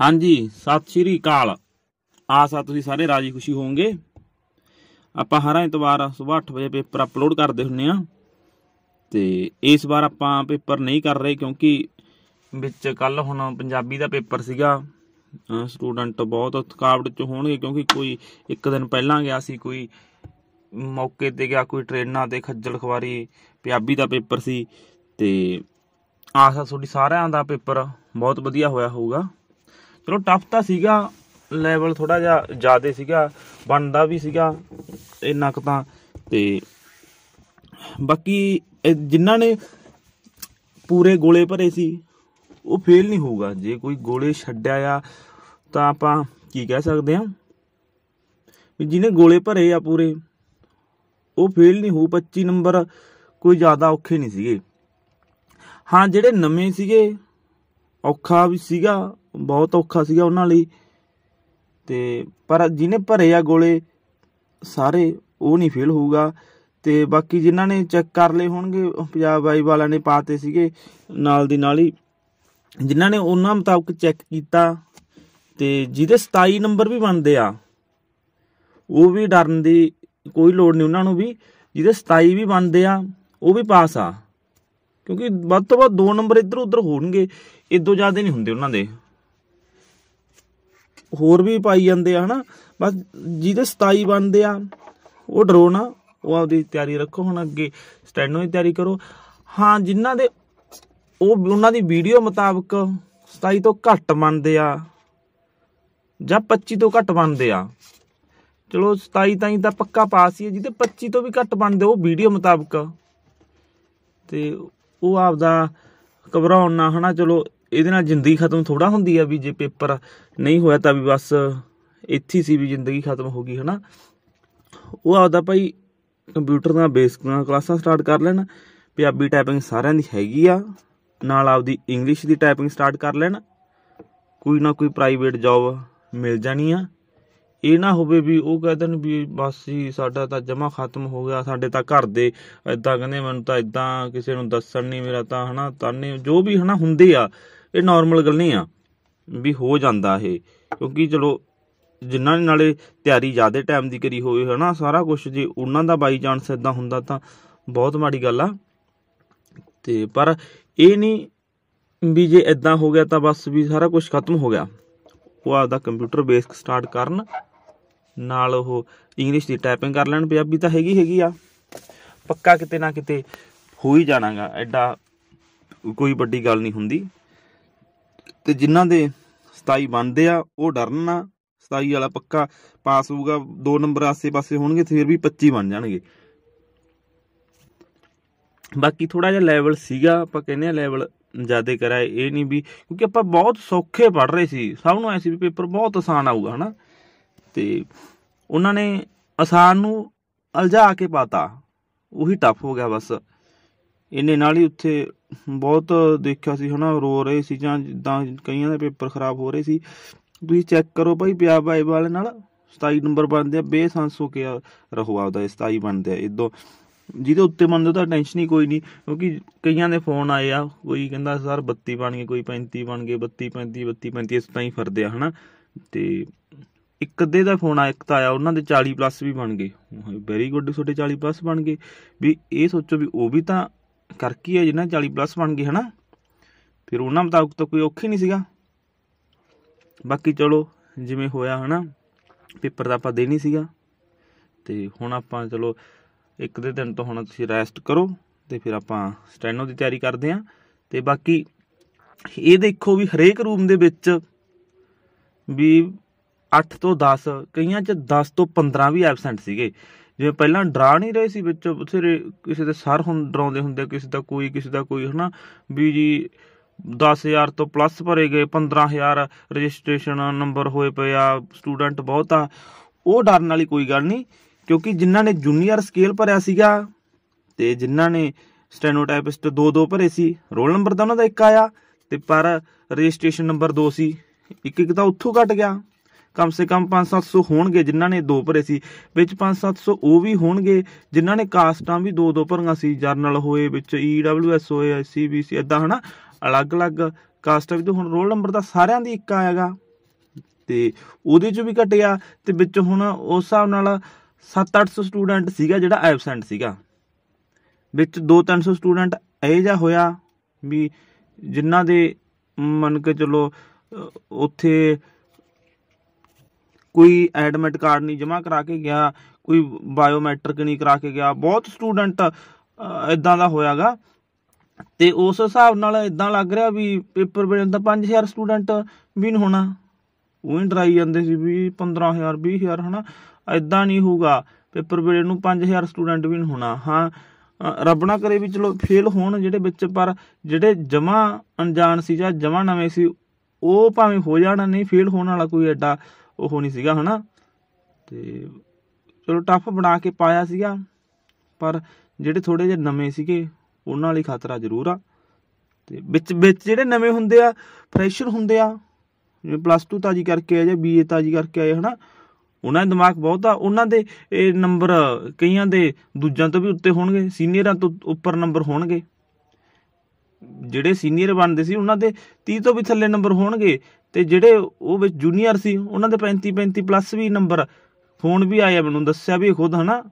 ਹਾਂਜੀ ਸਤਿ ਸ਼੍ਰੀ ਅਕਾਲ ਆਸ ਆ ਤੁਸੀਂ ਸਾਰੇ ਰਾਜੀ ਖੁਸ਼ੀ ਹੋਵੋਗੇ ਆਪਾਂ ਹਰ ਐਤਵਾਰ ਸਵੇਰ 8 ਵਜੇ ਪੇਪਰ ਅਪਲੋਡ ਕਰਦੇ ਹੁੰਨੇ ਆ ਤੇ ਇਸ ਵਾਰ ਆਪਾਂ ਪੇਪਰ ਨਹੀਂ ਕਰ ਰਹੇ ਕਿਉਂਕਿ ਵਿੱਚ ਕੱਲ ਹੁਣ ਪੰਜਾਬੀ ਦਾ ਪੇਪਰ ਸੀਗਾ ਸਟੂਡੈਂਟ ਬਹੁਤ ਥਕਾਵਟ ਚ ਹੋਣਗੇ ਕਿਉਂਕਿ ਕੋਈ ਇੱਕ ਦਿਨ ਪਹਿਲਾਂ ਗਿਆ ਸੀ ਕੋਈ ਮੌਕੇ ਤੇ ਗਿਆ ਕੋਈ ਟ੍ਰੇਨਾਂ ਤੇ ਖੱਜਲ ਖਵਾਰੀ ਪੰਜਾਬੀ ਦਾ ਪੇਪਰ ਸੀ ਤੇ ਆਸ ਆ ਤੁਹਾਡੀ ਸਾਰਿਆਂ ਦਾ ਪੇਪਰ ਬਹੁਤ ਵਧੀਆ ਹੋਇਆ ਹੋਊਗਾ ਚਲੋ ਟਫ ਤਾਂ ਸੀਗਾ ਲੈਵਲ ਥੋੜਾ ਜਿਹਾ ਜ਼ਿਆਦੇ ਸੀਗਾ ਬਣਦਾ ਵੀ ਸੀਗਾ ਇੰਨਾ ਕੁ ਤਾਂ ਤੇ ਬਾਕੀ ਜਿਨ੍ਹਾਂ ਨੇ ਪੂਰੇ ਗੋਲੇ ਭਰੇ ਸੀ ਉਹ ਫੇਲ ਨਹੀਂ ਹੋਊਗਾ ਜੇ ਕੋਈ ਗੋਲੇ ਛੱਡਿਆ ਆ ਤਾਂ ਆਪਾਂ ਕੀ ਕਹਿ ਸਕਦੇ ਆ ਵੀ ਜਿਹਨੇ ਗੋਲੇ ਭਰੇ ਆ ਪੂਰੇ ਉਹ ਫੇਲ ਨਹੀਂ ਹੋ 25 ਨੰਬਰ ਕੋਈ ਜ਼ਿਆਦਾ ਔਖੇ ਨਹੀਂ ਸੀਗੇ ਹਾਂ ਜਿਹੜੇ ਨਵੇਂ ਸੀਗੇ ਔਖਾ ਵੀ ਸੀਗਾ ਬਹੁਤ ਔਖਾ ਸੀਗਾ ਉਹਨਾਂ ਲਈ ਤੇ ਪਰ ਜਿਨੇ ਭਰੇ ਆ ਗੋਲੇ ਸਾਰੇ ਉਹ ਨਹੀਂ ਫੇਲ ਹੋਊਗਾ ਤੇ ਬਾਕੀ ਜਿਨ੍ਹਾਂ ਨੇ ਚੈੱਕ ਕਰ ਲਏ ਹੋਣਗੇ ਪੰਜਾਬ ਬਾਈ ਵਾਲਿਆਂ ਨੇ ਪਾਤੇ ਸੀਗੇ ਨਾਲ ਦੀ ਨਾਲ ਹੀ ਜਿਨ੍ਹਾਂ ਨੇ ਉਹਨਾਂ ਮੁਤਾਬਕ ਚੈੱਕ ਕੀਤਾ ਤੇ ਜਿਹਦੇ 27 ਨੰਬਰ ਵੀ ਬਣਦੇ ਆ ਉਹ ਵੀ ਡਰਨ ਦੀ ਕੋਈ ਲੋੜ ਨਹੀਂ ਉਹਨਾਂ ਨੂੰ ਵੀ ਜਿਹਦੇ 27 ਵੀ ਬਣਦੇ ਆ ਉਹ ਵੀ ਪਾਸ ਆ ਕਿਉਂਕਿ ਵੱਧ ਤੋਂ ਵੱਧ ਦੋ ਨੰਬਰ ਇੱਧਰ ਉੱਧਰ ਹੋਣਗੇ ਇਦੋਂ ਜ਼ਿਆਦਾ ਨਹੀਂ ਹੁੰਦੇ ਉਹਨਾਂ ਦੇ ਹੋਰ ਵੀ ਪਾਈ ਜਾਂਦੇ ਆ ਹਨਾ ਬਸ ਜਿਹਦੇ 27 ਬਣਦੇ ਆ ਉਹ ਡਰੋ ਨਾ ਉਹ ਆਪਦੀ ਤਿਆਰੀ ਰੱਖੋ ਹੁਣ ਅੱਗੇ ਸਟੈਂਡੋ ਦੀ ਤਿਆਰੀ ਕਰੋ ਹਾਂ ਜਿਨ੍ਹਾਂ ਦੇ ਉਹ ਉਹਨਾਂ ਦੀ ਵੀਡੀਓ ਮੁਤਾਬਕ 27 ਤੋਂ ਘੱਟ ਬਣਦੇ ਆ ਜਾਂ 25 ਤੋਂ ਘੱਟ ਬਣਦੇ ਆ ਚਲੋ 27 ਤਾਈਂ ਤਾਂ ਪੱਕਾ ਪਾਸ ਹੀ ਹੈ ਜਿਹਦੇ 25 ਤੋਂ ਵੀ ਘੱਟ ਬਣਦੇ ਉਹ ਵੀਡੀਓ ਮੁਤਾਬਕ ਤੇ ਉਹ ਆਪਦਾ ਘਬਰਾਉਣ ਨਾ ਹਨਾ ਚਲੋ ਇਹਦੇ ਨਾਲ ਜ਼ਿੰਦਗੀ ਖਤਮ ਥੋੜਾ ਹੁੰਦੀ ਆ ਵੀ ਜੇ ਪੇਪਰ ਨਹੀਂ ਹੋਇਆ ਤਾਂ ਵੀ ਬਸ ਇੱਥੇ ਸੀ ਵੀ ਜ਼ਿੰਦਗੀ ਖਤਮ ਹੋ ਗਈ ਹਨਾ ਉਹ ਆਪਦਾ ਭਾਈ ਕੰਪਿਊਟਰ ਦਾ ਬੇਸਿਕ ਕਲਾਸਾਂ ਸਟਾਰਟ ਕਰ ਲੈਣ ਪੰਜਾਬੀ ਟਾਈਪਿੰਗ ਸਾਰਿਆਂ ਦੀ ਹੈਗੀ ਆ ਨਾਲ ਆਪਦੀ ਇੰਗਲਿਸ਼ ਦੀ ਟਾਈਪਿੰਗ ਸਟਾਰਟ ਕਰ ਲੈਣ ਕੋਈ ਨਾ ਕੋਈ ਪ੍ਰਾਈਵੇਟ ਜੌਬ ਮਿਲ ਜਾਣੀ ਆ ਇਹ ਨਾ ਹੋਵੇ ਵੀ ਉਹ ਕਹਿ ਦੇਣ ਵੀ ਬਸ ਜੀ ਸਾਡਾ ਤਾਂ ਜਮਾ ਖਤਮ ਹੋ ਗਿਆ ਸਾਡੇ ਤਾਂ ਘਰ ਦੇ ਇਦਾਂ ਕਹਿੰਦੇ ਮੈਨੂੰ ਤਾਂ ਇਦਾਂ ਕਿਸੇ ਨੂੰ ਦੱਸਣ ਨਹੀਂ ਮੇਰਾ ਤਾਂ ਹਨਾ ਤਾਨੇ ਜੋ ਵੀ ਹਨਾ ਹੁੰਦੇ ਆ ਇਹ ਨਾਰਮਲ ਗੱਲ ਨਹੀਂ ਆ ਵੀ ਹੋ ਜਾਂਦਾ ਇਹ ਕਿਉਂਕਿ ਚਲੋ ਜਿਨ੍ਹਾਂ ਨੇ ਨਾਲੇ ਤਿਆਰੀ ਜ਼ਿਆਦਾ ਟਾਈਮ ਦੀ ਕਰੀ ਹੋਵੇ ਹਨਾ ਸਾਰਾ ਕੁਝ ਜੇ ਉਹਨਾਂ ਦਾ ਬਾਈ ਚਾਂਸ ਇਦਾਂ ਹੁੰਦਾ ਤਾਂ ਬਹੁਤ ਮਾੜੀ ਗੱਲ ਆ ਤੇ ਪਰ ਇਹ ਨਹੀਂ ਵੀ ਜੇ ਇਦਾਂ ਹੋ ਗਿਆ ਤਾਂ ਬਸ ਵੀ ਸਾਰਾ ਕੁਝ ਖਤਮ ਹੋ ਗਿਆ ਉਹ ਆਪਦਾ ਕੰਪਿਊਟਰ ਬੇਸ ਸਟਾਰਟ ਕਰਨ ਨਾਲ ਉਹ ਇੰਗਲਿਸ਼ ਦੀ ਟਾਈਪਿੰਗ ਕਰ ਲੈਣ ਪੰਜਾਬੀ ਤਾਂ ਹੈਗੀ ਹੈਗੀ ਆ ਪੱਕਾ ਕਿਤੇ ਨਾ ਕਿਤੇ ਹੋ ਹੀ ਜਾਣਾਗਾ ਐਡਾ ਕੋਈ ਵੱਡੀ ਗੱਲ ਨਹੀਂ ਹੁੰਦੀ ਤੇ ਜਿਨ੍ਹਾਂ ਦੇ 27 ਬਣਦੇ ਆ ਉਹ ਡਰਨ ਨਾ 27 ਵਾਲਾ ਪੱਕਾ ਪਾਸ ਹੋਊਗਾ ਦੋ ਨੰਬਰ ਆਸੇ-ਪਾਸੇ ਹੋਣਗੇ ਫਿਰ ਵੀ 25 ਬਣ ਜਾਣਗੇ ਬਾਕੀ ਥੋੜਾ ਜਿਹਾ ਲੈਵਲ ਸੀਗਾ ਆਪਾਂ ਕਹਿੰਦੇ ਆ ਲੈਵਲ ਜਿਆਦਾ ਕਰਾਏ ਇਹ ਨਹੀਂ ਵੀ ਕਿਉਂਕਿ ਆਪਾਂ ਬਹੁਤ ਸੌਖੇ ਪੜ ਰਹੇ ਸੀ ਸਭ ਨੂੰ ਐਸੀ ਵੀ ਪੇਪਰ ਬਹੁਤ ਆਸਾਨ ਆਊਗਾ ਹਨਾ ਤੇ ਉਹਨਾਂ ਨੇ ਆਸਾਨ ਨੂੰ ਅਲਝਾ ਕੇ ਪਾਤਾ ਉਹੀ ਟਫ ਹੋ ਗਿਆ ਬਸ ਇਹਨੇ ਨਾਲ ਹੀ ਉੱਥੇ ਬਹੁਤ ਦੇਖਿਆ ਸੀ ਹਨਾ ਰੋ ਰਹੇ ਸੀ ਜਾਂ ਜਿੱਦਾਂ ਕਈਆਂ ਦੇ ਪੇਪਰ ਖਰਾਬ ਹੋ ਰਹੇ ਸੀ ਤੁਸੀਂ ਚੈੱਕ ਕਰੋ ਭਾਈ ਪਿਆ ਬਾਈ ਵਾਲੇ ਨਾਲ 27 ਨੰਬਰ ਬਣਦੇ ਆ ਬੇਸਾਂਸੋ ਕੇ ਰਹੋ ਆਪਦਾ 27 ਬਣਦੇ ਆ ਇਦੋਂ ਜਿਹਦੇ ਉੱਤੇ ਮੰਨਦੇ ਤਾਂ ਟੈਨਸ਼ਨ ਹੀ ਕੋਈ ਨਹੀਂ ਕਿਉਂਕਿ ਕਈਆਂ ਦੇ ਫੋਨ ਆਏ ਆ ਕੋਈ ਕਹਿੰਦਾ ਸਰ 32 ਬਣ ਗਏ ਕੋਈ 35 ਬਣ ਗਏ 32 35 32 35 ਇਸ ਤਰ੍ਹਾਂ ਹੀ ਆ ਹਨਾ ਤੇ ਇੱਕ ਅੱਧੇ ਦਾ ਫੋਨ ਆ ਇੱਕ ਤਾਂ ਆਇਆ ਉਹਨਾਂ ਦੇ 40 ਪਲੱਸ ਵੀ ਬਣ ਗਏ ਵੈਰੀ ਗੁੱਡ ਤੁਹਾਡੇ 40 ਪਲੱਸ ਬਣ ਗਏ ਵੀ ਇਹ ਸੋਚੋ ਵੀ ਉਹ ਵੀ ਤਾਂ ਕੀ ਹੈ ਜਿਹਨਾਂ 40 ਪਲੱਸ ਬਣ ਗਏ ਹਨਾ ਫਿਰ ਉਹਨਾਂ ਮੁਤਾਬਕ ਤਾਂ ਕੋਈ ਔਖੀ ਨਹੀਂ ਸੀਗਾ ਬਾਕੀ ਚਲੋ ਜਿਵੇਂ ਹੋਇਆ ਹਨਾ ਪੇਪਰ ਤਾਂ ਆਪਾਂ ਦੇਣੀ ਸੀਗਾ ਤੇ ਹੁਣ ਆਪਾਂ ਚਲੋ ਇੱਕ ਦੇ ਦਿਨ ਤੋਂ ਹੁਣ ਤੁਸੀਂ ਰੈਸਟ ਕਰੋ ਤੇ ਫਿਰ ਆਪਾਂ ਸਟੈਨੋ ਦੀ ਤਿਆਰੀ ਕਰਦੇ ਆਂ ਤੇ ਬਾਕੀ ਇਹ ਦੇਖੋ ਵੀ ਹਰੇਕ ਰੂਮ ਦੇ ਵਿੱਚ ਵੀ 8 ਤੋਂ 10 ਕਈਆਂ 'ਚ 10 ਤੋਂ 15 ਵੀ ਐਬਸੈਂਟ ਸੀਗੇ ਜਿਵੇਂ ਪਹਿਲਾਂ ਡਰਾ ਨਹੀਂ ਰਹੇ ਸੀ ਵਿੱਚ ਉਥੇ ਕਿਸੇ ਦੇ ਸਰ ਹੁਣ ਡਰਾਉਂਦੇ ਹੁੰਦੇ ਕਿਸੇ ਦਾ ਕੋਈ ਕਿਸੇ ਦਾ ਕੋਈ ਹਨਾ ਵੀ ਜੀ 10000 ਤੋਂ ਪਲੱਸ ਭਰੇ ਗਏ 15000 ਰਜਿਸਟ੍ਰੇਸ਼ਨ ਨੰਬਰ ਹੋਏ ਪਏ ਆ ਸਟੂਡੈਂਟ ਬਹੁਤ ਆ ਉਹ ਡਰਨ ਵਾਲੀ ਕੋਈ ਗੱਲ ਨਹੀਂ ਕਿਉਂਕਿ ਜਿਨ੍ਹਾਂ ਨੇ ਜੂਨੀਅਰ ਸਕੇਲ ਭਰਿਆ ਸੀਗਾ ਤੇ ਜਿਨ੍ਹਾਂ ਨੇ ਸਟੈਨੋਟਾਈਪਿਸਟ 2-2 ਭਰੇ ਸੀ ਰੋਲ ਨੰਬਰ ਤਾਂ ਉਹਨਾਂ ਦਾ ਇੱਕ ਆਇਆ ਤੇ ਪਰ ਰਜਿਸਟ੍ਰੇਸ਼ਨ ਨੰਬਰ 2 ਸੀ ਇੱਕ ਇੱਕ ਤਾਂ ਉੱਥੋਂ ਘਟ ਗਿਆ ਕਮ ਸੇ ਕਮ 5-700 ਹੋਣਗੇ ਜਿਨ੍ਹਾਂ ਨੇ ਦੋ ਭਰੇ ਸੀ ਵਿੱਚ 5-700 ਉਹ ਵੀ ਹੋਣਗੇ ਜਿਨ੍ਹਾਂ ਨੇ ਕਾਸਟਾਂ ਵੀ ਦੋ ਦੋ ਭਰੀਆਂ ਸੀ ਜਰਨਲ ਹੋਏ ਵਿੱਚ EWS ਹੋਏ ICBC ਇਦਾਂ ਹਨਾ ਅਲੱਗ-ਅਲੱਗ ਕਾਸਟਾਂ ਵੀ ਤੋਂ ਹੁਣ ਰੋਲ ਨੰਬਰ ਤਾਂ ਸਾਰਿਆਂ ਦੀ ਇੱਕ ਆਏਗਾ ਤੇ ਉਹਦੇ ਚੋਂ ਵੀ ਘਟਿਆ ਤੇ ਵਿੱਚ ਹੁਣ ਉਸ ਹਿਸਾਬ ਨਾਲ 7-800 ਸਟੂਡੈਂਟ ਸੀਗਾ ਜਿਹੜਾ ਐਬਸੈਂਟ ਸੀਗਾ ਵਿੱਚ 2-300 ਸਟੂਡੈਂਟ ਇਹ ਜਾ ਹੋਇਆ ਵੀ ਜਿਨ੍ਹਾਂ ਦੇ ਮੰਨ ਕੇ ਚਲੋ ਉੱਥੇ ਕੋਈ ਐਡਮਿਟ ਕਾਰਡ ਨਹੀਂ ਜਮ੍ਹਾਂ ਕਰਾ ਕੇ ਗਿਆ ਕੋਈ ਬਾਇਓਮੈਟ੍ਰਿਕ ਨਹੀਂ ਕਰਾ ਕੇ ਗਿਆ ਬਹੁਤ ਸਟੂਡੈਂਟ ਇਦਾਂ ਦਾ ਹੋਇਆਗਾ ਤੇ ਉਸ ਹਿਸਾਬ ਨਾਲ ਇਦਾਂ ਲੱਗ ਰਿਹਾ ਵੀ ਪੇਪਰ ਵੇਲੇ ਤਾਂ 5000 ਸਟੂਡੈਂਟ ਵੀ ਨਹੀਂ ਹੋਣਾ ਉਹ ਹੀ ਡਰਾਈ ਜਾਂਦੇ ਸੀ ਵੀ 15000 20000 ਹਨਾ ਇਦਾਂ ਨਹੀਂ ਹੋਊਗਾ ਪੇਪਰ ਵੇਲੇ ਨੂੰ 5000 ਸਟੂਡੈਂਟ ਵੀ ਨਹੀਂ ਹੋਣਾ ਹਾਂ ਰੱਬ ਨਾ ਕਰੇ ਵੀ ਚਲੋ ਫੇਲ ਹੋਣ ਜਿਹੜੇ ਵਿੱਚ ਪਰ ਜਿਹੜੇ ਜਮਾ ਅਣਜਾਣ ਸੀ ਜਾਂ ਜਮਾ ਨਵੇਂ ਸੀ ਉਹ ਭਾਵੇਂ ਹੋ ਜਾਣਾ ਨਹੀਂ ਫੇਲ ਹੋਣ ਵਾਲਾ ਕੋਈ ਐਡਾ ਉਹ ਨਹੀਂ ਸੀਗਾ ਹਨਾ ਤੇ ਚਲੋ ਟਫ ਬਣਾ ਕੇ ਪਾਇਆ ਸੀਗਾ ਪਰ ਜਿਹੜੇ ਥੋੜੇ ਜਿਹੇ ਨਵੇਂ ਸੀਗੇ ਉਹਨਾਂ ਲਈ ਖਤਰਾ ਜ਼ਰੂਰ ਆ ਤੇ ਵਿੱਚ ਵਿੱਚ ਜਿਹੜੇ ਨਵੇਂ ਹੁੰਦੇ ਆ ਫਰੈਸ਼ਰ ਹੁੰਦੇ ਆ ਜਿਵੇਂ ਪਲੱਸ 2 ਤਾਜੀ ਕਰਕੇ ਆਏ ਜਾਂ ਬੀਏ ਤਾਜੀ ਕਰਕੇ ਆਏ ਹਨਾ ਉਹਨਾਂ ਦੇ ਦਿਮਾਗ ਬਹੁਤ ਆ ਉਹਨਾਂ ਦੇ ਇਹ ਨੰਬਰ ਕਈਆਂ ਦੇ ਦੂਜਿਆਂ ਤੋਂ ਵੀ ਉੱਤੇ ਹੋਣਗੇ ਸੀਨੀਅਰਾਂ ਤੋਂ ਉੱਪਰ ਨੰਬਰ ਹੋਣਗੇ ਜਿਹੜੇ ਸੀਨੀਅਰ ਬਣਦੇ ਸੀ ਉਹਨਾਂ ਦੇ 30 ਤੋਂ ਵੀ ਥੱਲੇ ਨੰਬਰ ਹੋਣਗੇ ਤੇ ਜਿਹੜੇ ਉਹ ਵਿੱਚ ਜੂਨੀਅਰ ਸੀ ਉਹਨਾਂ ਦੇ 35 35 ਪਲੱਸ ਵੀ ਨੰਬਰ ਫੋਨ ਵੀ ਆਇਆ ਮੈਨੂੰ ਦੱਸਿਆ ਵੀ ਖੁਦ ਹਨਾ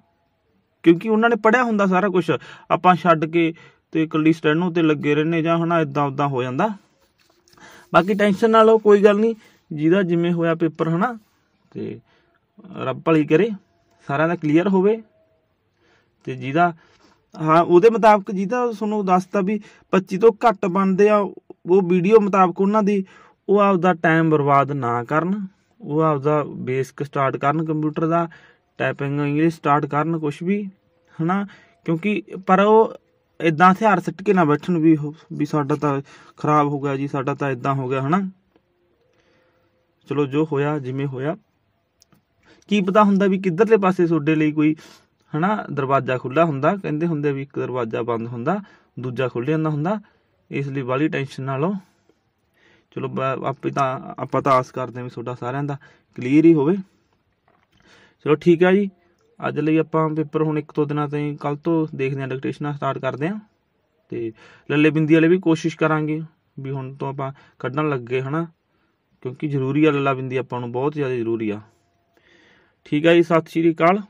ਕਿਉਂਕਿ ਉਹਨਾਂ ਨੇ ਪੜਿਆ ਹੁੰਦਾ ਸਾਰਾ ਕੁਝ ਆਪਾਂ ਛੱਡ ਕੇ ਤੇ ਇਕੱਲੀ ਸਟੈਨੋ ਤੇ ਲੱਗੇ ਰਹਿੰਨੇ ਜਾਂ ਹਨਾ ਇਦਾਂ ਉਦਾਂ ਹੋ ਜਾਂਦਾ ਬਾਕੀ ਟੈਨਸ਼ਨ ਨਾਲ ਕੋਈ ਗੱਲ ਨਹੀਂ ਜਿਹਦਾ ਜਿਵੇਂ ਹੋਇਆ ਪੇਪਰ ਹਨਾ ਤੇ ਰੱਬ ਭਲੀ ਕਰੇ ਸਾਰਿਆਂ ਦਾ ਕਲੀਅਰ ਹੋਵੇ ਤੇ ਜਿਹਦਾ ਹਾਂ ਉਹਦੇ ਮੁਤਾਬਕ ਜਿਹਦਾ ਤੁਹਾਨੂੰ ਦੱਸਤਾ ਵੀ 25 ਤੋਂ ਘੱਟ ਬਣਦੇ ਆ ਉਹ ਵੀਡੀਓ ਮੁਤਾਬਕ ਉਹਨਾਂ ਦੀ ਉਹ ਆਪਦਾ ਟਾਈਮ ਬਰਬਾਦ ਨਾ ਕਰਨ ਉਹ ਆਪਦਾ ਬੇਸਿਕ ਸਟਾਰਟ ਕਰਨ ਕੰਪਿਊਟਰ ਦਾ ਟਾਈਪਿੰਗ ਇੰਗਲਿਸ਼ ਸਟਾਰਟ ਕਰਨ ਕੁਝ ਵੀ ਹਨਾ ਕਿਉਂਕਿ ਪਰ ਉਹ ਇਦਾਂ ਹਥਿਆਰ ਸਿੱਟ ਕੇ ਨਾ ਬੈਠਣ ਵੀ ਵੀ ਸਾਡਾ ਤਾਂ ਖਰਾਬ ਹੋ ਗਿਆ ਜੀ ਸਾਡਾ ਤਾਂ ਇਦਾਂ ਹੋ ਗਿਆ ਹਨਾ ਚਲੋ ਜੋ ਹੋਇਆ ਜਿਵੇਂ ਹੋਇਆ ਕੀ ਪਤਾ ਹੁੰਦਾ ਵੀ ਕਿੱਧਰਲੇ ਪਾਸੇ ਤੁਹਾਡੇ ਲਈ ਕੋਈ ਹਨਾ ਦਰਵਾਜ਼ਾ ਖੁੱਲਾ ਹੁੰਦਾ ਕਹਿੰਦੇ ਹੁੰਦੇ ਵੀ ਇੱਕ ਦਰਵਾਜ਼ਾ ਬੰਦ ਹੁੰਦਾ ਦੂਜਾ ਖੁੱਲ੍ਹ ਜਾਂਦਾ ਹੁੰਦਾ ਇਸ ਲਈ ਬਾਲੀ ਟੈਨਸ਼ਨ ਨਾ ਲਓ ਚਲੋ ਆਪੇ ਤਾਂ ਆਪਾਂ ਤਾਂ ਆਸ ਕਰਦੇ ਹਾਂ ਵੀ ਤੁਹਾਡਾ ਸਾਰਿਆਂ ਦਾ ਕਲੀਅਰ ਹੀ ਹੋਵੇ ਚਲੋ ਠੀਕ ਆ ਜੀ ਅੱਜ ਲਈ ਆਪਾਂ ਪੇਪਰ ਹੁਣ ਇੱਕ ਤੋਂ ਦਿਨਾਂ ਤਾਈਂ ਕੱਲ ਤੋਂ ਦੇਖਦੇ ਹਾਂ ਡਿਕਟੇਸ਼ਨਾਂ ਸਟਾਰਟ ਕਰਦੇ ਹਾਂ ਤੇ ਲੱਲੇ ਬਿੰਦੀ ਵਾਲੇ ਵੀ ਕੋਸ਼ਿਸ਼ ਕਰਾਂਗੇ ਵੀ ਹੁਣ ਤੋਂ ਆਪਾਂ ਕੱਢਣ ਲੱਗੇ ਹਨਾ ਕਿਉਂਕਿ ਜ਼ਰੂਰੀ ਆ ਲੱਲਾ ਬਿੰਦੀ ਆਪਾਂ ਨੂੰ ਬਹੁਤ ਜ਼ਿਆਦਾ ਜ਼ਰੂਰੀ ਆ ਠੀਕ ਆ ਜੀ ਸਤਿ ਸ਼੍ਰੀ ਅਕਾਲ